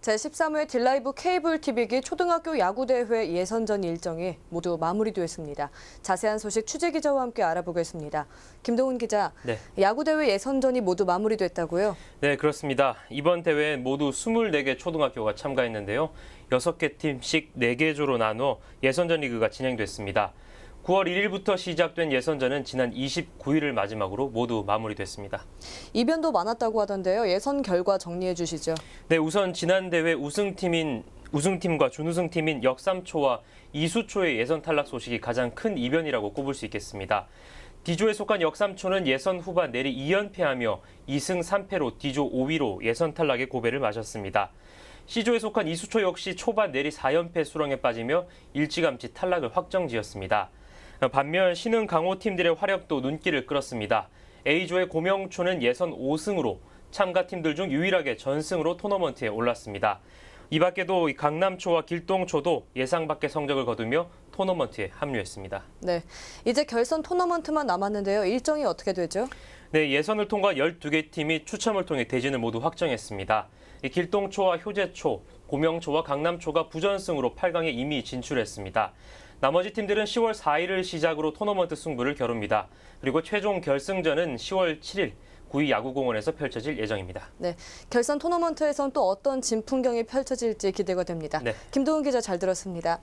제13회 딜라이브 케이블 TV기 초등학교 야구대회 예선전 일정이 모두 마무리되었습니다. 자세한 소식 취재 기자와 함께 알아보겠습니다. 김동훈 기자, 네. 야구대회 예선전이 모두 마무리됐다고요? 네, 그렇습니다. 이번 대회엔 모두 24개 초등학교가 참가했는데요. 6개 팀씩 4개 조로 나눠 예선전 리그가 진행됐습니다. 9월 1일부터 시작된 예선전은 지난 29일을 마지막으로 모두 마무리됐습니다. 이변도 많았다고 하던데요. 예선 결과 정리해 주시죠. 네, 우선 지난 대회 우승팀인 우승팀과 준우승팀인 역삼초와 이수초의 예선 탈락 소식이 가장 큰 이변이라고 꼽을 수 있겠습니다. 디조에 속한 역삼초는 예선 후반 내리 2연패하며 2승 3패로 디조 5위로 예선 탈락의 고배를 마셨습니다. 시조에 속한 이수초 역시 초반 내리 4연패 수렁에 빠지며 일찌감치 탈락을 확정지었습니다. 반면 신흥 강호 팀들의 활약도 눈길을 끌었습니다. A조의 고명초는 예선 5승으로 참가 팀들 중 유일하게 전승으로 토너먼트에 올랐습니다. 이 밖에도 강남초와 길동초도 예상 밖의 성적을 거두며 토너먼트에 합류했습니다. 네, 이제 결선 토너먼트만 남았는데요. 일정이 어떻게 되죠? 네, 예선을 통과 12개 팀이 추첨을 통해 대진을 모두 확정했습니다. 길동초와 효제초, 고명초와 강남초가 부전승으로 8강에 이미 진출했습니다. 나머지 팀들은 10월 4일을 시작으로 토너먼트 승부를 겨룹니다. 그리고 최종 결승전은 10월 7일 구이 야구공원에서 펼쳐질 예정입니다. 네, 결선 토너먼트에선 또 어떤 진풍경이 펼쳐질지 기대가 됩니다. 네. 김도훈 기자 잘 들었습니다.